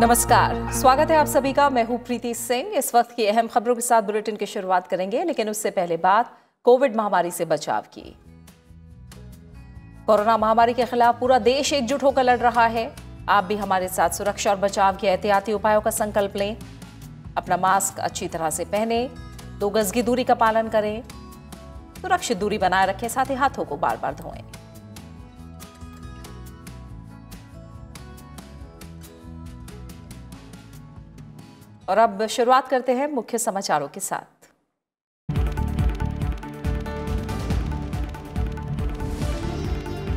नमस्कार स्वागत है आप सभी का मैं हूं प्रीति सिंह इस वक्त की अहम खबरों के साथ बुलेटिन की शुरुआत करेंगे लेकिन उससे पहले बात कोविड महामारी से बचाव की कोरोना महामारी के खिलाफ पूरा देश एकजुट होकर लड़ रहा है आप भी हमारे साथ सुरक्षा और बचाव के एहतियाती उपायों का संकल्प लें अपना मास्क अच्छी तरह से पहने दो गज की दूरी का पालन करें सुरक्षित दूरी बनाए रखें साथ ही हाथों को बार बार धोएं और अब शुरुआत करते हैं मुख्य समाचारों के साथ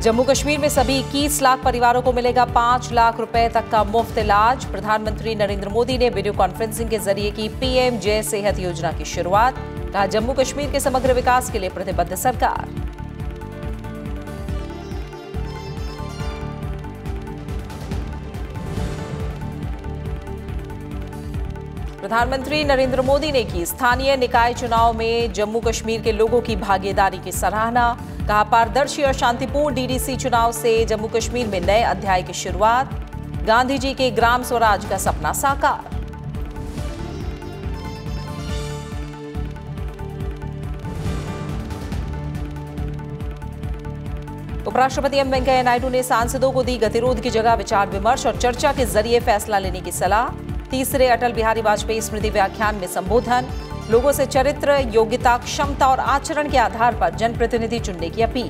जम्मू कश्मीर में सभी इक्कीस लाख परिवारों को मिलेगा पांच लाख रुपए तक का मुफ्त इलाज प्रधानमंत्री नरेंद्र मोदी ने वीडियो कॉन्फ्रेंसिंग के जरिए की पीएम जय सेहत योजना की शुरुआत कहा जम्मू कश्मीर के समग्र विकास के लिए प्रतिबद्ध सरकार प्रधानमंत्री नरेंद्र मोदी ने की स्थानीय निकाय चुनाव में जम्मू कश्मीर के लोगों की भागीदारी की सराहना कहा पारदर्शी और शांतिपूर्ण डीडीसी चुनाव से जम्मू कश्मीर में नए अध्याय की शुरुआत गांधी जी के ग्राम स्वराज का सपना साकार उपराष्ट्रपति एम वेंकैया नायडू ने सांसदों को दी गतिरोध की जगह विचार विमर्श और चर्चा के जरिए फैसला लेने की सलाह तीसरे अटल बिहारी वाजपेयी स्मृति व्याख्यान में संबोधन लोगों से चरित्र योग्यता क्षमता और आचरण के आधार पर जनप्रतिनिधि चुनने की अपील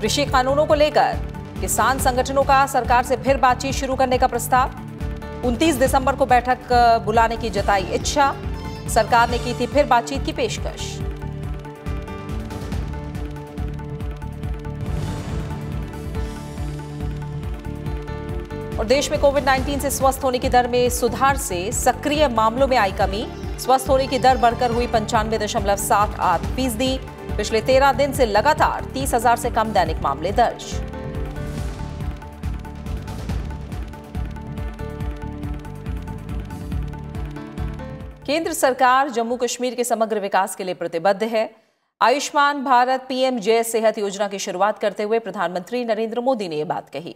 कृषि कानूनों को लेकर किसान संगठनों का सरकार से फिर बातचीत शुरू करने का प्रस्ताव 29 दिसंबर को बैठक बुलाने की जताई इच्छा सरकार ने की थी फिर बातचीत की पेशकश और देश में कोविड 19 से स्वस्थ होने की दर में सुधार से सक्रिय मामलों में आई कमी स्वस्थ होने की दर बढ़कर हुई पंचानवे दशमलव सात आठ फीसदी पिछले तेरह दिन से लगातार तीस हजार से कम दैनिक मामले दर्ज केंद्र सरकार जम्मू कश्मीर के समग्र विकास के लिए प्रतिबद्ध है आयुष्मान भारत पीएम जय सेहत योजना की शुरुआत करते हुए प्रधानमंत्री नरेंद्र मोदी ने यह बात कही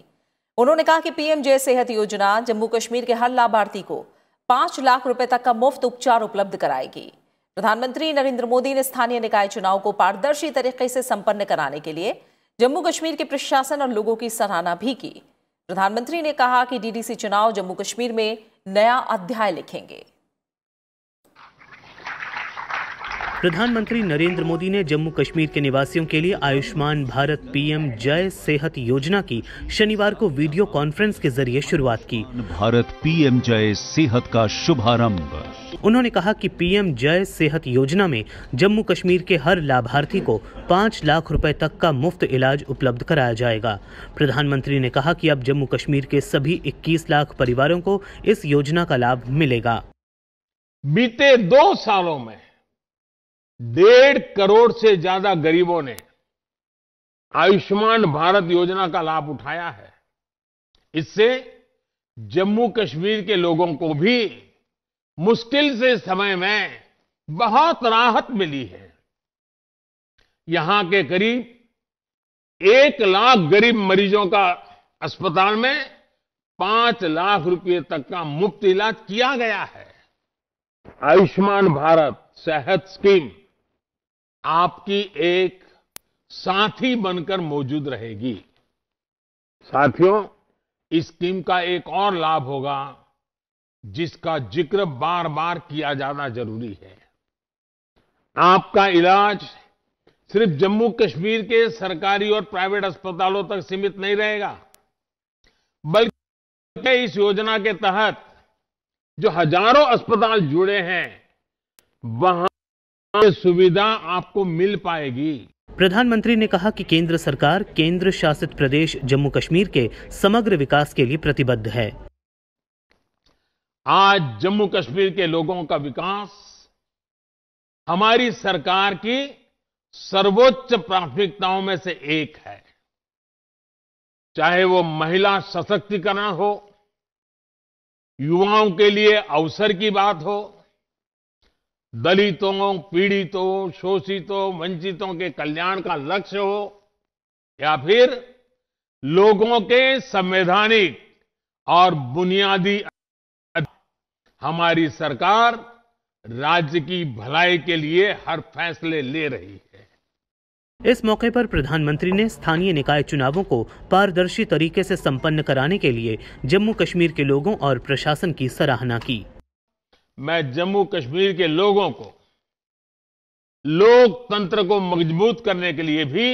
उन्होंने कहा कि पीएम जय सेहत योजना जम्मू कश्मीर के हर लाभार्थी को पांच लाख रुपए तक का मुफ्त उपचार उपलब्ध कराएगी प्रधानमंत्री नरेंद्र मोदी ने स्थानीय निकाय चुनाव को पारदर्शी तरीके से संपन्न कराने के लिए जम्मू कश्मीर के प्रशासन और लोगों की सराहना भी की प्रधानमंत्री ने कहा कि डीडीसी चुनाव जम्मू कश्मीर में नया अध्याय लिखेंगे प्रधानमंत्री नरेंद्र मोदी ने जम्मू कश्मीर के निवासियों के लिए आयुष्मान भारत पीएम जय सेहत योजना की शनिवार को वीडियो कॉन्फ्रेंस के जरिए शुरुआत की भारत पीएम जय सेहत का शुभारंभ उन्होंने कहा कि पीएम जय सेहत योजना में जम्मू कश्मीर के हर लाभार्थी को पाँच लाख रुपए तक का मुफ्त इलाज उपलब्ध कराया जाएगा प्रधानमंत्री ने कहा कि अब जम्मू कश्मीर के सभी 21 लाख परिवारों को इस योजना का लाभ मिलेगा बीते दो सालों में डेढ़ करोड़ से ज्यादा गरीबों ने आयुष्मान भारत योजना का लाभ उठाया है इससे जम्मू कश्मीर के लोगों को भी मुश्किल से समय में बहुत राहत मिली है यहां के करीब एक लाख गरीब मरीजों का अस्पताल में पांच लाख रुपए तक का मुफ्त इलाज किया गया है आयुष्मान भारत सेहत स्कीम आपकी एक साथी बनकर मौजूद रहेगी साथियों इस स्कीम का एक और लाभ होगा जिसका जिक्र बार बार किया जाना जरूरी है आपका इलाज सिर्फ जम्मू कश्मीर के सरकारी और प्राइवेट अस्पतालों तक सीमित नहीं रहेगा बल्कि इस योजना के तहत जो हजारों अस्पताल जुड़े हैं वहां सुविधा आपको मिल पाएगी प्रधानमंत्री ने कहा कि केंद्र सरकार केंद्र शासित प्रदेश जम्मू कश्मीर के समग्र विकास के लिए प्रतिबद्ध है आज जम्मू कश्मीर के लोगों का विकास हमारी सरकार की सर्वोच्च प्राथमिकताओं में से एक है चाहे वो महिला सशक्तिकरण हो युवाओं के लिए अवसर की बात हो दलितों पीड़ितों शोषितों वंचितों के कल्याण का लक्ष्य हो या फिर लोगों के संवैधानिक और बुनियादी हमारी सरकार राज्य की भलाई के लिए हर फैसले ले रही है इस मौके पर प्रधानमंत्री ने स्थानीय निकाय चुनावों को पारदर्शी तरीके से संपन्न कराने के लिए जम्मू कश्मीर के लोगों और प्रशासन की सराहना की मैं जम्मू कश्मीर के लोगों को लोकतंत्र को मजबूत करने के लिए भी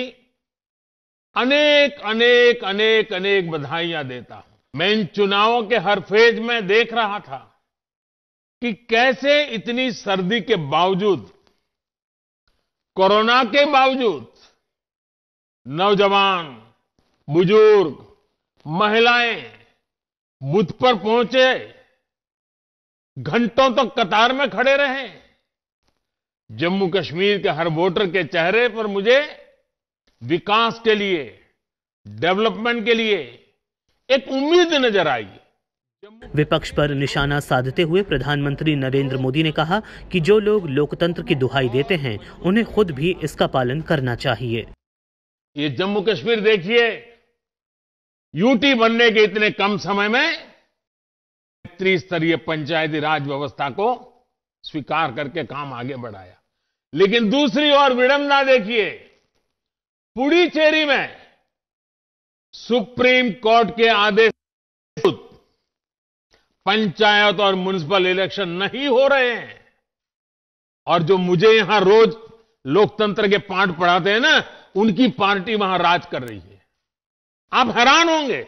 अनेक अनेक अनेक अनेक बधाइयां देता हूं मैं इन चुनावों के हर फेज में देख रहा था कि कैसे इतनी सर्दी के बावजूद कोरोना के बावजूद नौजवान बुजुर्ग महिलाएं बुथ पर पहुंचे घंटों तक तो कतार में खड़े रहे जम्मू कश्मीर के हर वोटर के चेहरे पर मुझे विकास के लिए डेवलपमेंट के लिए एक उम्मीद नजर आई विपक्ष पर निशाना साधते हुए प्रधानमंत्री नरेंद्र मोदी ने कहा कि जो लोग लोकतंत्र की दुहाई देते हैं उन्हें खुद भी इसका पालन करना चाहिए ये जम्मू कश्मीर देखिए यूटी बनने के इतने कम समय में त्रिस्तरीय पंचायती राज व्यवस्था को स्वीकार करके काम आगे बढ़ाया लेकिन दूसरी ओर विडंबना देखिए पुडुचेरी में सुप्रीम कोर्ट के आदेश पंचायत और म्यूनिसिपल इलेक्शन नहीं हो रहे हैं और जो मुझे यहां रोज लोकतंत्र के पाठ पढ़ाते हैं ना उनकी पार्टी वहां राज कर रही है आप हैरान होंगे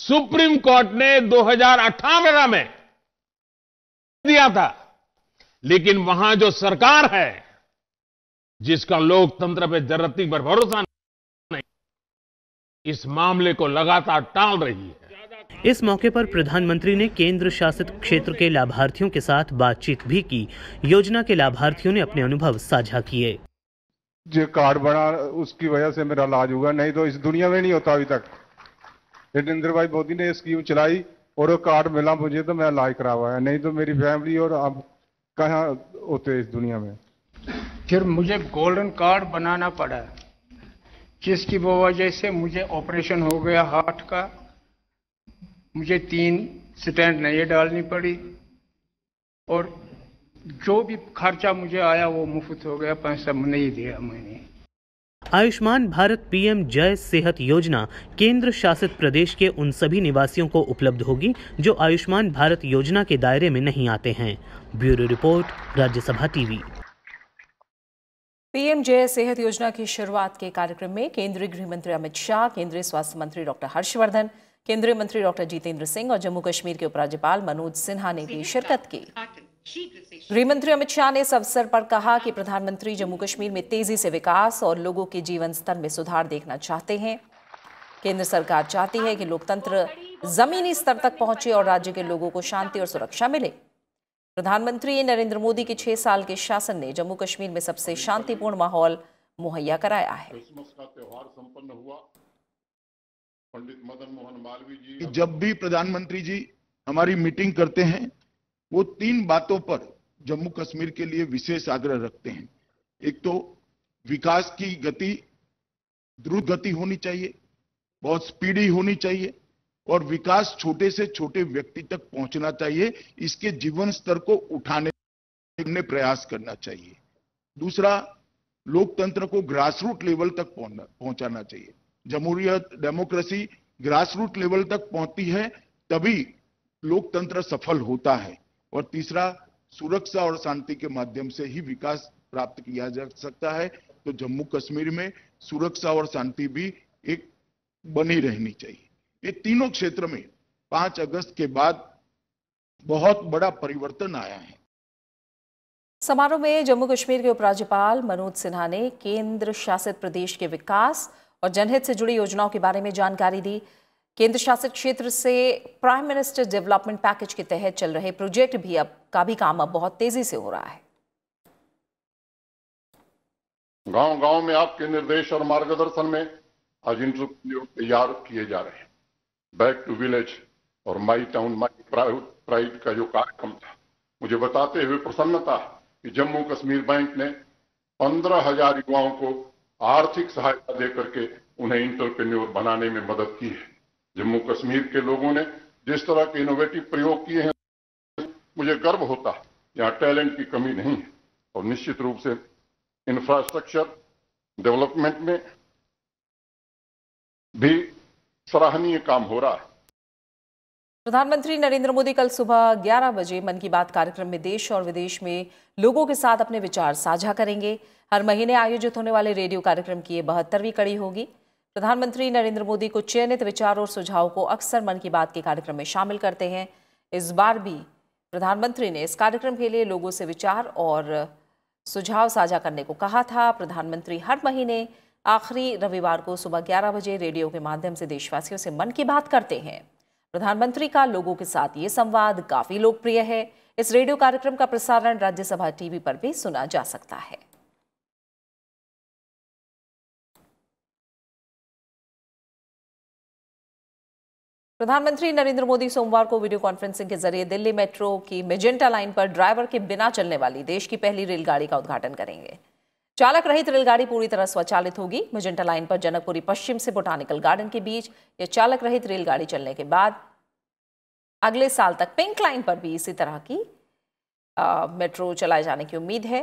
सुप्रीम कोर्ट ने 2018 में दिया था लेकिन वहां जो सरकार है जिसका लोकतंत्र पे जरती पर भरोसा नहीं इस मामले को लगातार टाल रही है इस मौके पर प्रधानमंत्री ने केंद्र शासित क्षेत्र के लाभार्थियों के साथ बातचीत भी की योजना के लाभार्थियों ने अपने अनुभव साझा किए जो कार्ड बना उसकी वजह से मेरा इलाज हुआ नहीं तो इस दुनिया में नहीं होता अभी तक जितेंद्र भाई मोदी ने स्कीम चलाई और कार्ड मिला मुझे तो मैं इलाज करा हुआ है नहीं तो मेरी फैमिली और आप कहाँ होते इस दुनिया में फिर मुझे गोल्डन कार्ड बनाना पड़ा जिसकी वो वजह से मुझे ऑपरेशन हो गया हार्ट का मुझे तीन स्टैंड नहीं डालनी पड़ी और जो भी खर्चा मुझे आया वो मुफ्त हो गया पैसा नहीं दिया मैंने आयुष्मान भारत पीएम जय सेहत योजना केंद्र शासित प्रदेश के उन सभी निवासियों को उपलब्ध होगी जो आयुष्मान भारत योजना के दायरे में नहीं आते हैं bureau report Rajya Sabha TV PM Jai Sehat योजना की शुरुआत के कार्यक्रम में केंद्रीय गृह मंत्री अमित शाह केंद्रीय स्वास्थ्य मंत्री डॉक्टर हर्षवर्धन केंद्रीय मंत्री डॉक्टर जितेंद्र सिंह और जम्मू कश्मीर के उपराज्यपाल मनोज सिन्हा ने भी शिरकत की गृहमंत्री अमित शाह ने इस अवसर पर कहा कि प्रधानमंत्री जम्मू कश्मीर में तेजी से विकास और लोगों के जीवन स्तर में सुधार देखना चाहते हैं केंद्र सरकार चाहती है कि लोकतंत्र जमीनी स्तर तक पहुंचे और राज्य के लोगों को शांति और सुरक्षा मिले प्रधानमंत्री नरेंद्र मोदी के छह साल के शासन ने जम्मू कश्मीर में सबसे शांतिपूर्ण माहौल मुहैया कराया है पंडित मदन मोहन मालवीय जी जब भी प्रधानमंत्री जी हमारी मीटिंग करते हैं वो तीन बातों पर जम्मू कश्मीर के लिए विशेष आग्रह रखते हैं एक तो विकास की गति द्रुत गति होनी चाहिए बहुत स्पीडी होनी चाहिए और विकास छोटे से छोटे व्यक्ति तक पहुंचना चाहिए इसके जीवन स्तर को उठाने में प्रयास करना चाहिए दूसरा लोकतंत्र को ग्रासरूट लेवल तक पहुंचाना चाहिए जमहूरियत डेमोक्रेसी ग्रासरूट लेवल तक पहुंचती है तभी लोकतंत्र सफल होता है और तीसरा सुरक्षा और शांति के माध्यम से ही विकास प्राप्त किया जा सकता है तो जम्मू कश्मीर में सुरक्षा और शांति भी एक बनी रहनी चाहिए ये तीनों क्षेत्र में पांच अगस्त के बाद बहुत बड़ा परिवर्तन आया है समारोह में जम्मू कश्मीर के उपराज्यपाल मनोज सिन्हा ने केंद्र शासित प्रदेश के विकास और जनहित से जुड़ी योजनाओं के बारे में जानकारी दी केंद्र शासित क्षेत्र से प्राइम मिनिस्टर डेवलपमेंट पैकेज के तहत चल रहे प्रोजेक्ट भी अब का भी काम अब बहुत तेजी से हो रहा है गांव गांव में आपके निर्देश और मार्गदर्शन में आज इंटरप्रन्योर तैयार किए जा रहे हैं बैक टू विलेज और माई टाउन माई प्राइड का जो कार्यक्रम था मुझे बताते हुए प्रसन्नता कि जम्मू कश्मीर बैंक ने पंद्रह हजार युवाओं को आर्थिक सहायता देकर के उन्हें इंटरप्रेन्योर बनाने में मदद की है जम्मू कश्मीर के लोगों ने जिस तरह के इनोवेटिव प्रयोग किए हैं मुझे गर्व होता है यहाँ टैलेंट की कमी नहीं है और निश्चित रूप से इंफ्रास्ट्रक्चर डेवलपमेंट में भी सराहनीय काम हो रहा है प्रधानमंत्री नरेंद्र मोदी कल सुबह 11 बजे मन की बात कार्यक्रम में देश और विदेश में लोगों के साथ अपने विचार साझा करेंगे हर महीने आयोजित होने वाले रेडियो कार्यक्रम की ये बहत्तरवीं कड़ी होगी प्रधानमंत्री नरेंद्र मोदी को चयनित विचार और सुझाव को अक्सर मन की बात के कार्यक्रम में शामिल करते हैं इस बार भी प्रधानमंत्री ने इस कार्यक्रम के लिए लोगों से विचार और सुझाव साझा करने को कहा था प्रधानमंत्री हर महीने आखिरी रविवार को सुबह ग्यारह बजे रेडियो के माध्यम से देशवासियों से मन की बात करते हैं प्रधानमंत्री का लोगों के साथ ये संवाद काफी लोकप्रिय है इस रेडियो कार्यक्रम का प्रसारण राज्यसभा टीवी पर भी सुना जा सकता है प्रधानमंत्री नरेंद्र मोदी सोमवार को वीडियो कॉन्फ्रेंसिंग के जरिए दिल्ली मेट्रो की मेजेंटा लाइन पर ड्राइवर के बिना चलने वाली देश की पहली रेलगाड़ी का उद्घाटन करेंगे चालक रहित रेलगाड़ी पूरी तरह स्वचालित होगी मेजेंटा लाइन पर जनकपुरी पश्चिम से बोटानिकल गार्डन के बीच यह चालक रहित रेलगाड़ी चलने के बाद अगले साल तक पिंक लाइन पर भी इसी तरह की आ, मेट्रो चलाए जाने की उम्मीद है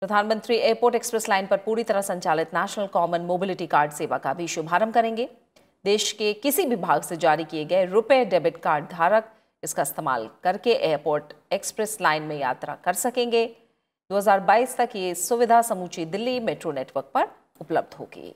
प्रधानमंत्री एयरपोर्ट एक्सप्रेस लाइन पर पूरी तरह संचालित नेशनल कॉमन मोबिलिटी कार्ड सेवा का भी शुभारंभ करेंगे देश के किसी भी भाग से जारी किए गए रुपए डेबिट कार्ड धारक इसका इस्तेमाल करके एयरपोर्ट एक्सप्रेस लाइन में यात्रा कर सकेंगे 2022 तक ये सुविधा समूची दिल्ली मेट्रो नेटवर्क पर उपलब्ध होगी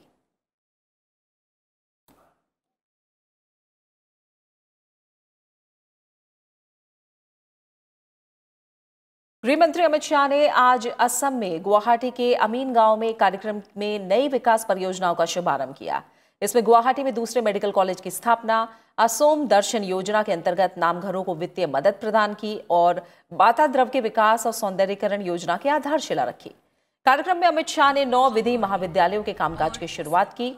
गृहमंत्री अमित शाह ने आज असम में गुवाहाटी के अमीन गांव में कार्यक्रम में नई विकास परियोजनाओं का शुभारंभ किया इसमें गुवाहाटी में दूसरे मेडिकल कॉलेज की स्थापना असोम दर्शन योजना के अंतर्गत नामघरों को वित्तीय मदद प्रदान की और बाता द्रव के विकास और सौंदर्यकरण योजना की आधारशिला रखी कार्यक्रम में अमित शाह ने नौ विधि महाविद्यालयों के कामकाज की शुरुआत की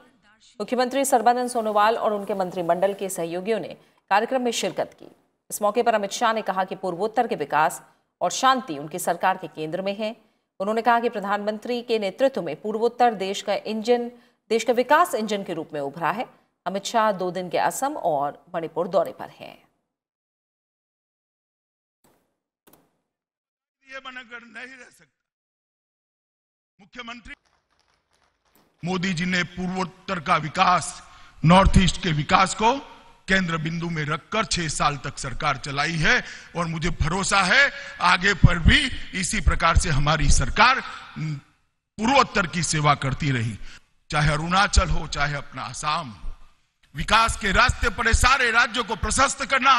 मुख्यमंत्री सर्बानंद सोनोवाल और उनके मंत्रिमंडल के सहयोगियों ने कार्यक्रम में शिरकत की इस मौके पर अमित शाह ने कहा कि पूर्वोत्तर के विकास और शांति उनकी सरकार के केंद्र में है उन्होंने कहा कि प्रधानमंत्री के नेतृत्व में पूर्वोत्तर देश का इंजन देश का विकास इंजन के रूप में उभरा है अमित शाह दो दिन के असम और मणिपुर दौरे पर हैं। मुख्यमंत्री मोदी जी ने पूर्वोत्तर का विकास नॉर्थ ईस्ट के विकास को केंद्र बिंदु में रखकर छह साल तक सरकार चलाई है और मुझे भरोसा है आगे पर भी इसी प्रकार से हमारी सरकार पूर्वोत्तर की सेवा करती रही चाहे अरुणाचल हो चाहे अपना आसाम हो विकास के रास्ते पर सारे राज्यों को प्रशस्त करना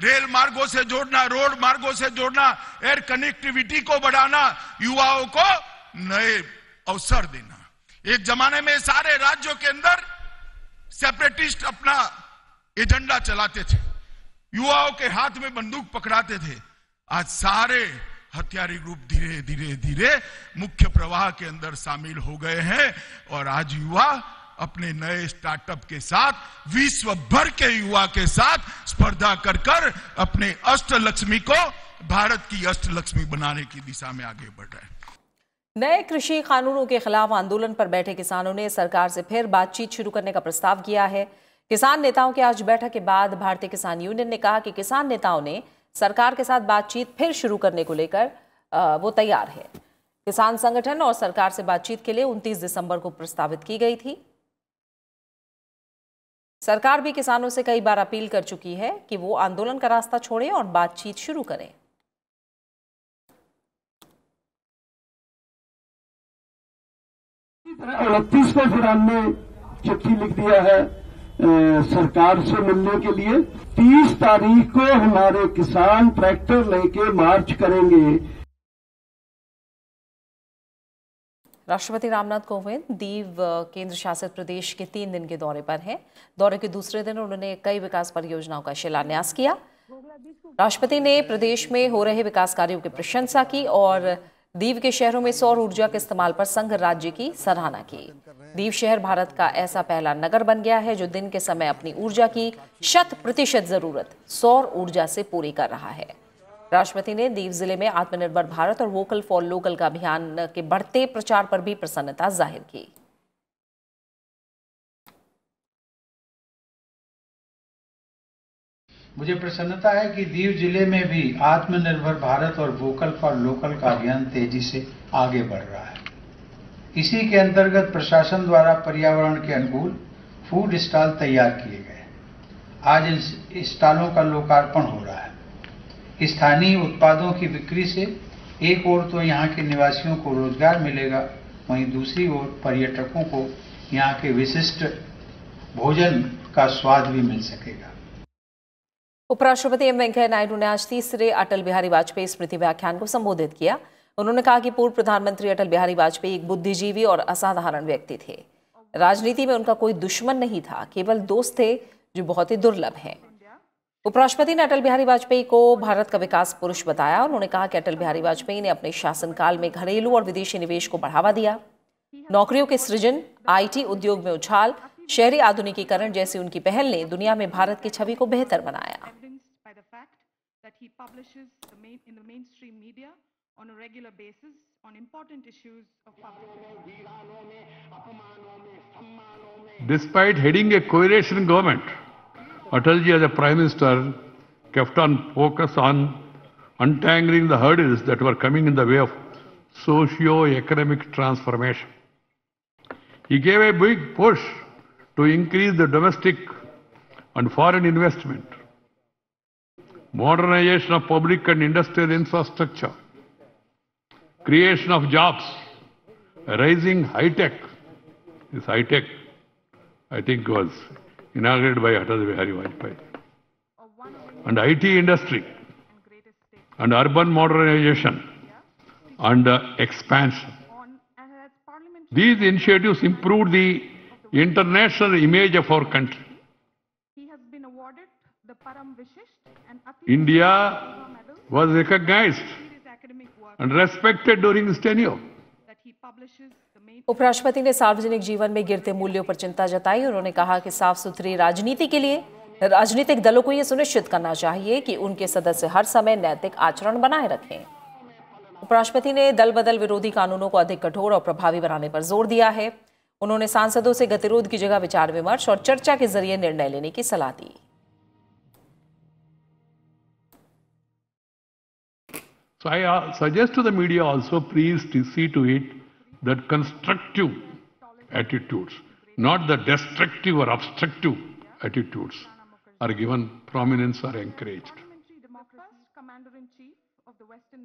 रेल मार्गों से जोड़ना रोड मार्गों से जोड़ना एयर कनेक्टिविटी को बढ़ाना युवाओं को नए अवसर देना एक जमाने में सारे राज्यों के अंदर सेपरेटिस्ट अपना एजेंडा चलाते थे युवाओं के हाथ में बंदूक पकड़ाते थे आज सारे हथियारी ग्रुप धीरे धीरे धीरे मुख्य प्रवाह के अंदर शामिल हो गए हैं और आज युवा अपने नए स्टार्टअप के साथ विश्व भर के युवा के साथ स्पर्धा कर कर अपने अष्ट लक्ष्मी को भारत की अष्ट लक्ष्मी बनाने की दिशा में आगे बढ़ रहे नए कृषि कानूनों के खिलाफ आंदोलन पर बैठे किसानों ने सरकार से फिर बातचीत शुरू करने का प्रस्ताव किया है किसान नेताओं के आज बैठक के बाद भारतीय किसान यूनियन ने कहा कि किसान नेताओं ने सरकार के साथ बातचीत फिर शुरू करने को लेकर वो तैयार है किसान संगठन और सरकार से बातचीत के लिए 29 दिसंबर को प्रस्तावित की गई थी सरकार भी किसानों से कई बार अपील कर चुकी है कि वो आंदोलन का रास्ता छोड़ें और बातचीत शुरू करें उनतीस को फिर हमने चिट्ठी लिख दिया है सरकार से मिलने के लिए 30 तारीख को हमारे किसान ट्रैक्टर लेके मार्च करेंगे राष्ट्रपति रामनाथ कोविंद दीव केंद्र शासित प्रदेश के तीन दिन के दौरे पर हैं दौरे के दूसरे दिन उन्होंने कई विकास परियोजनाओं का शिलान्यास किया राष्ट्रपति ने प्रदेश में हो रहे विकास कार्यों की प्रशंसा की और दीव के शहरों में सौर ऊर्जा के इस्तेमाल पर संघ राज्य की सराहना की दीव शहर भारत का ऐसा पहला नगर बन गया है जो दिन के समय अपनी ऊर्जा की शत प्रतिशत जरूरत सौर ऊर्जा से पूरी कर रहा है राष्ट्रपति ने दीव जिले में आत्मनिर्भर भारत और वोकल फॉर लोकल का अभियान के बढ़ते प्रचार पर भी प्रसन्नता जाहिर की मुझे प्रसन्नता है कि दीव जिले में भी आत्मनिर्भर भारत और वोकल फॉर लोकल का अभियान तेजी से आगे बढ़ रहा है इसी के अंतर्गत प्रशासन द्वारा पर्यावरण के अनुकूल फूड स्टॉल तैयार किए गए आज इन स्टॉलों का लोकार्पण हो रहा है स्थानीय उत्पादों की बिक्री से एक ओर तो यहाँ के निवासियों को रोजगार मिलेगा वहीं दूसरी ओर पर्यटकों को यहाँ के विशिष्ट भोजन का स्वाद भी मिल सकेगा उपराष्ट्रपति एम वेंकैया नायडू ने आज तीसरे अटल बिहारी वाजपेयी स्मृति व्याख्यान को संबोधित किया उन्होंने कहा कि पूर्व प्रधानमंत्री अटल बिहारी वाजपेयी एक बुद्धिजीवी और असाधारण व्यक्ति थे राजनीति में उनका कोई दुश्मन नहीं था केवल दोस्त थे जो बहुत ही दुर्लभ हैं उपराष्ट्रपति ने अटल बिहारी वाजपेयी को भारत का विकास पुरुष बताया उन्होंने कहा कि अटल बिहारी वाजपेयी ने अपने शासनकाल में घरेलू और विदेशी निवेश को बढ़ावा दिया नौकरियों के सृजन आईटी उद्योग में उछाल शहरी आधुनिकीकरण जैसी उनकी पहल ने दुनिया में भारत की छवि को बेहतर बनाया that he publishes the main, in the mainstream media on a regular basis on important issues of public Despite heading a coalition government, Atalji as a prime minister kept on focus on untangling the hurdles that were coming in the way of socio-economic transformation. He gave a big push to increase the domestic and foreign investment modernization of public and industrial infrastructure, creation of jobs, rising high tech. This high tech, I think, was inaugurated by Atal Bihari Vajpayee. And IT industry, and urban modernization, and uh, expansion. These initiatives improved the international image of our country. He has been awarded the Param Vishish India was recognized and respected during his tenure. उपराष्ट्रपति ने सार्वजनिक जीवन में गिरते मूल्यों पर चिंता जताई उन्होंने कहा कि साफ सुथरी राजनीति के लिए राजनीतिक दलों को यह सुनिश्चित करना चाहिए कि उनके सदस्य हर समय नैतिक आचरण बनाए रखें उपराष्ट्रपति ने दल बदल विरोधी कानूनों को अधिक कठोर और प्रभावी बनाने पर जोर दिया है उन्होंने सांसदों से गतिरोध की जगह विचार विमर्श और चर्चा के जरिए निर्णय लेने की सलाह दी So I uh, suggest to the media also, please see to it that constructive attitudes, not the destructive or obstructive attitudes, are given prominence or encouraged.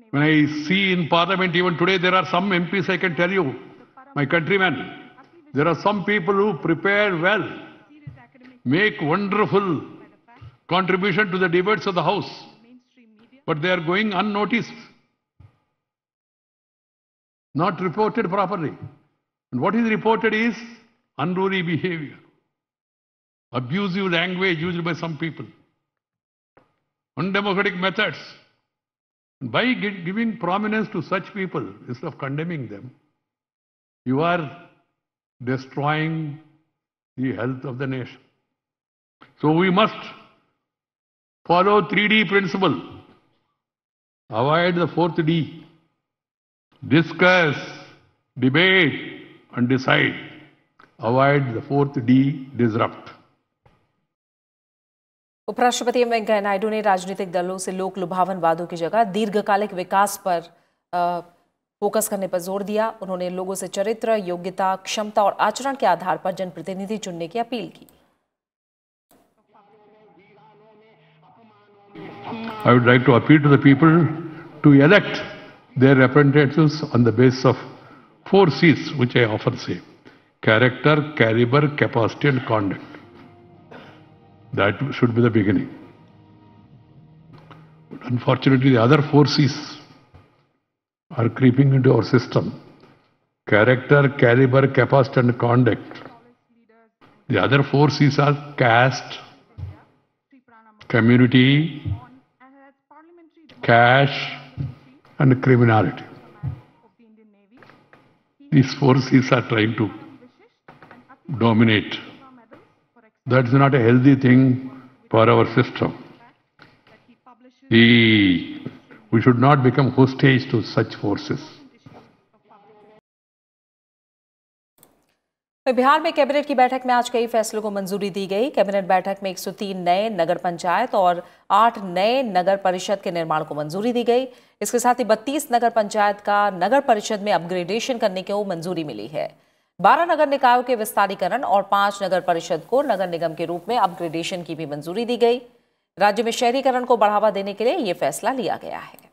When I see in parliament, even today, there are some MPs, I can tell you, my countrymen, there are some people who prepare well, make wonderful contribution to the debates of the House but they are going unnoticed, not reported properly. And what is reported is unruly behavior, abusive language used by some people, undemocratic methods. And by giving prominence to such people instead of condemning them, you are destroying the health of the nation. So we must follow 3D principle Avoid the fourth D. Discuss, debate, and decide. Avoid the fourth D, disrupt. उपराष्ट्रपति M Venkaiah Naidu ने राजनीतिक दलों से लोक लुभावन वादों की जगह दीर्घकालिक विकास पर आ, फोकस करने पर जोर दिया उन्होंने लोगों से चरित्र योग्यता क्षमता और आचरण के आधार पर जनप्रतिनिधि चुनने की अपील की I would like to appeal to the people to elect their representatives on the basis of four C's, which I often say character, caliber, capacity, and conduct. That should be the beginning. But unfortunately, the other four C's are creeping into our system character, caliber, capacity, and conduct. The other four C's are caste, community, cash, and criminality. These forces are trying to dominate. That's not a healthy thing for our system. we should not become hostage to such forces. Bihar में cabinet की बैठक में आज कई फैसलों को मंजूरी दी गई कैबिनेट बैठक में 103 नए नगर पंचायत और 8 नए नगर परिषद के निर्माण को मंजूरी दी गई इसके साथ ही 32 नगर पंचायत का नगर परिषद में अपग्रेडेशन करने को मंजूरी मिली है 12 नगर निकायों के विस्तारीकरण और पांच नगर परिषद को नगर निगम के रूप में अपग्रेडेशन की भी मंजूरी दी गई राज्य में शहरीकरण को बढ़ावा देने के लिए ये फैसला लिया गया है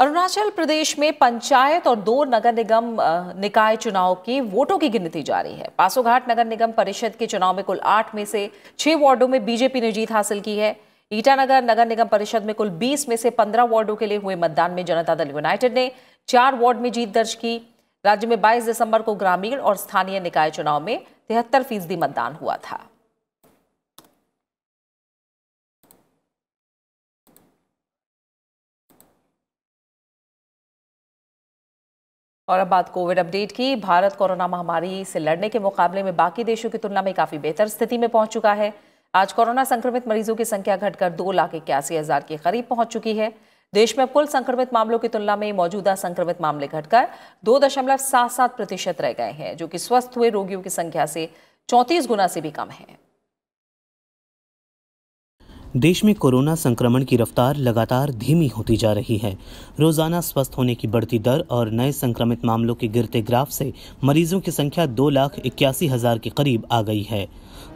अरुणाचल प्रदेश में पंचायत और दो नगर निगम निकाय चुनाव की वोटों की गिनती जारी है पासोघाट नगर निगम परिषद के चुनाव में कुल आठ में से छह वार्डों में बीजेपी ने जीत हासिल की है ईटानगर नगर निगम परिषद में कुल 20 में से 15 वार्डों के लिए हुए मतदान में जनता दल यूनाइटेड ने चार वार्ड में जीत दर्ज की राज्य में 22 दिसंबर को ग्रामीण और स्थानीय निकाय चुनाव में तिहत्तर फीसदी मतदान हुआ था और अब बात कोविड अपडेट की भारत कोरोना महामारी से लड़ने के मुकाबले में बाकी देशों की तुलना में काफ़ी बेहतर स्थिति में पहुंच चुका है आज कोरोना संक्रमित मरीजों की संख्या घटकर दो लाख इक्यासी हज़ार के करीब पहुंच चुकी है देश में कुल संक्रमित मामलों की तुलना में मौजूदा संक्रमित मामले घटकर दो दशमलव सात सात प्रतिशत रह गए हैं जो कि स्वस्थ हुए रोगियों की संख्या से चौंतीस गुना से भी कम है देश में कोरोना संक्रमण की रफ्तार लगातार धीमी होती जा रही है रोजाना स्वस्थ होने की बढ़ती दर और नए संक्रमित मामलों के गिरते ग्राफ से मरीजों की संख्या दो लाख इक्यासी हजार के करीब आ गई है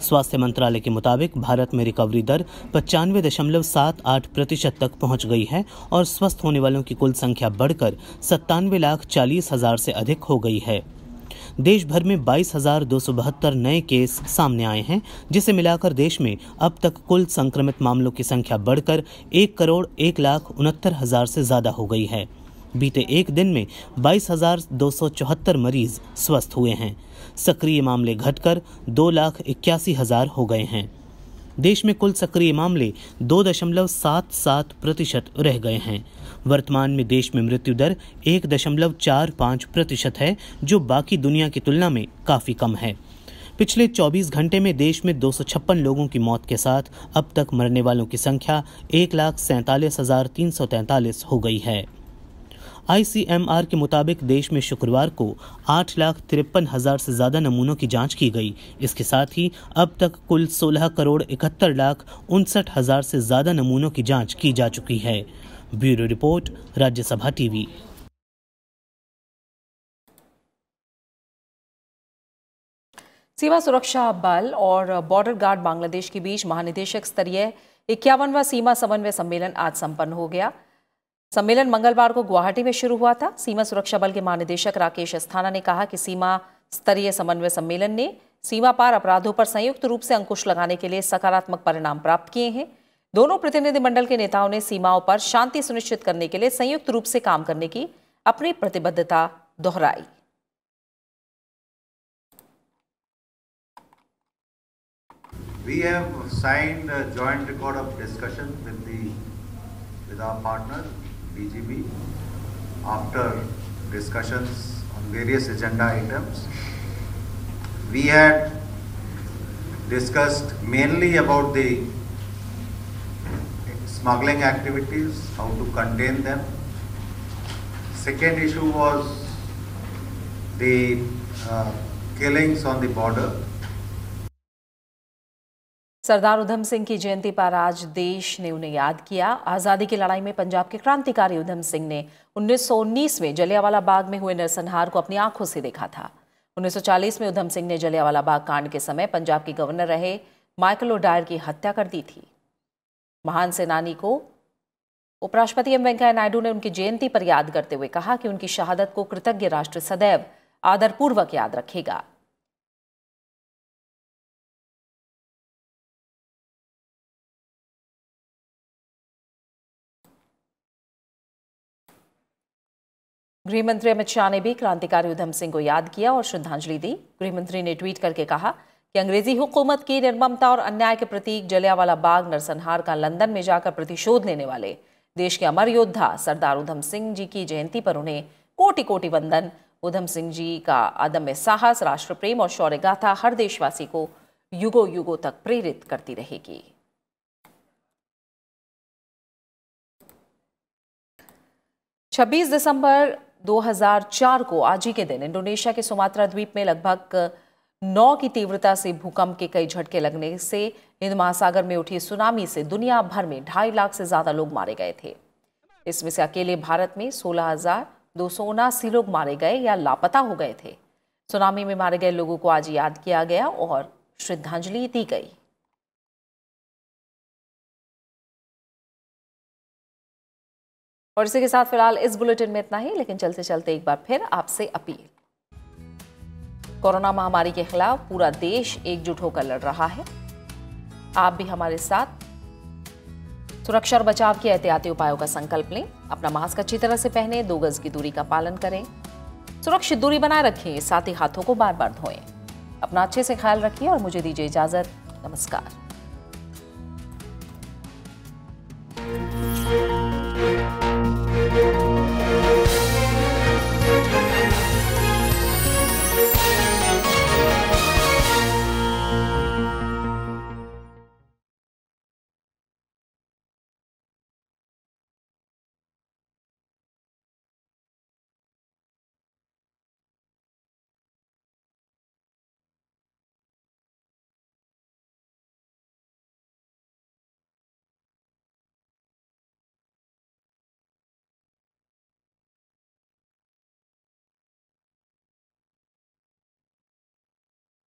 स्वास्थ्य मंत्रालय के मुताबिक भारत में रिकवरी दर पचानवे दशमलव सात आठ प्रतिशत तक पहुंच गई है और स्वस्थ होने वालों की कुल संख्या बढ़कर सत्तानवे लाख चालीस हजार से अधिक हो गई है देश भर में बाईस नए केस सामने आए हैं जिसे मिलाकर देश में अब तक कुल संक्रमित मामलों की संख्या बढ़कर एक करोड़ एक लाख उनहत्तर हजार से ज्यादा हो गई है बीते एक दिन में 22,274 मरीज स्वस्थ हुए हैं सक्रिय मामले घटकर दो लाख इक्यासी हजार हो गए हैं देश में कुल सक्रिय मामले दो दशमलव सात सात प्रतिशत रह गए हैं वर्तमान में देश में मृत्यु दर एक दशमलव चार पाँच प्रतिशत है जो बाकी दुनिया की तुलना में काफ़ी कम है पिछले 24 घंटे में देश में दो लोगों की मौत के साथ अब तक मरने वालों की संख्या एक लाख सैंतालीस हजार तीन सौ तैंतालीस हो गई है आईसीएमआर के मुताबिक देश में शुक्रवार को आठ लाख तिरपन हजार से ज्यादा नमूनों की जांच की गई इसके साथ ही अब तक कुल सोलह करोड़ इकहत्तर लाख उनसठ हजार से ज्यादा नमूनों की जांच की जा चुकी है ब्यूरो रिपोर्ट राज्यसभा टीवी सीमा सुरक्षा बल और बॉर्डर गार्ड बांग्लादेश के बीच महानिदेशक स्तरीय इक्यावनवा सीमा समन्वय सम्मेलन आज संपन्न हो गया सम्मेलन मंगलवार को गुवाहाटी में शुरू हुआ था सीमा सुरक्षा बल के महानिदेशक राकेश अस्थाना ने कहा कि सीमा स्तरीय समन्वय सम्मेलन ने सीमा पार अपराधों पर संयुक्त रूप से अंकुश लगाने के लिए सकारात्मक परिणाम प्राप्त किए हैं दोनों प्रतिनिधिमंडल के नेताओं ने सीमाओं पर शांति सुनिश्चित करने के लिए संयुक्त रूप से काम करने की अपनी प्रतिबद्धता दोहराई We have signed a joint record of discussion with the with our partner BGB after discussions on various agenda items. We had discussed mainly about the smuggling activities, how to contain them. Second issue was the uh, killings on the border. सरदार उधम सिंह की जयंती पर आज देश ने उन्हें याद किया आज़ादी की लड़ाई में पंजाब के क्रांतिकारी उधम सिंह ने 1919 में जलियावाला बाग में हुए नरसंहार को अपनी आंखों से देखा था 1940 में उधम सिंह ने जलियावाला बाग कांड के समय पंजाब के गवर्नर रहे माइकल ओडायर की हत्या कर दी थी महान सेनानी को उपराष्ट्रपति एम वेंकैया नायडू ने उनकी जयंती पर याद करते हुए कहा कि उनकी शहादत को कृतज्ञ राष्ट्र सदैव आदरपूर्वक याद रखेगा गृहमंत्री अमित शाह ने भी क्रांतिकारी उधम सिंह को याद किया और श्रद्धांजलि दी गृहमंत्री ने ट्वीट करके कहा कि अंग्रेजी हुकूमत की निर्ममता और अन्याय के प्रतीक जलियावाला बाग नरसंहार का लंदन में जाकर प्रतिशोध लेने वाले देश के अमर योद्धा सरदार उधम सिंह जी की जयंती पर उन्हें कोटि कोटि वंदन उधम सिंह जी का अदम्य साहस राष्ट्र प्रेम और शौर्य गाथा हर देशवासी को युगो युगो तक प्रेरित करती रहेगी छब्बीस दिसंबर 2004 को आज ही के दिन इंडोनेशिया के सुमात्रा द्वीप में लगभग नौ की तीव्रता से भूकंप के कई झटके लगने से हिंद महासागर में उठी सुनामी से दुनिया भर में ढाई लाख से ज्यादा लोग मारे गए थे इसमें से अकेले भारत में सोलह हजार दो सौ उनासी लोग मारे गए या लापता हो गए थे सुनामी में मारे गए लोगों को आज याद किया गया और श्रद्धांजलि दी गई और इसी के साथ फिलहाल इस बुलेटिन में इतना ही लेकिन चलते चलते एक बार फिर आपसे अपील कोरोना महामारी के खिलाफ पूरा देश एकजुट होकर लड़ रहा है आप भी हमारे साथ सुरक्षा और बचाव के एहतियाती उपायों का संकल्प लें अपना मास्क अच्छी तरह से पहने दो गज की दूरी का पालन करें सुरक्षित दूरी बनाए रखें साथ ही हाथों को बार बार धोएं अपना अच्छे से ख्याल रखिए और मुझे दीजिए इजाजत नमस्कार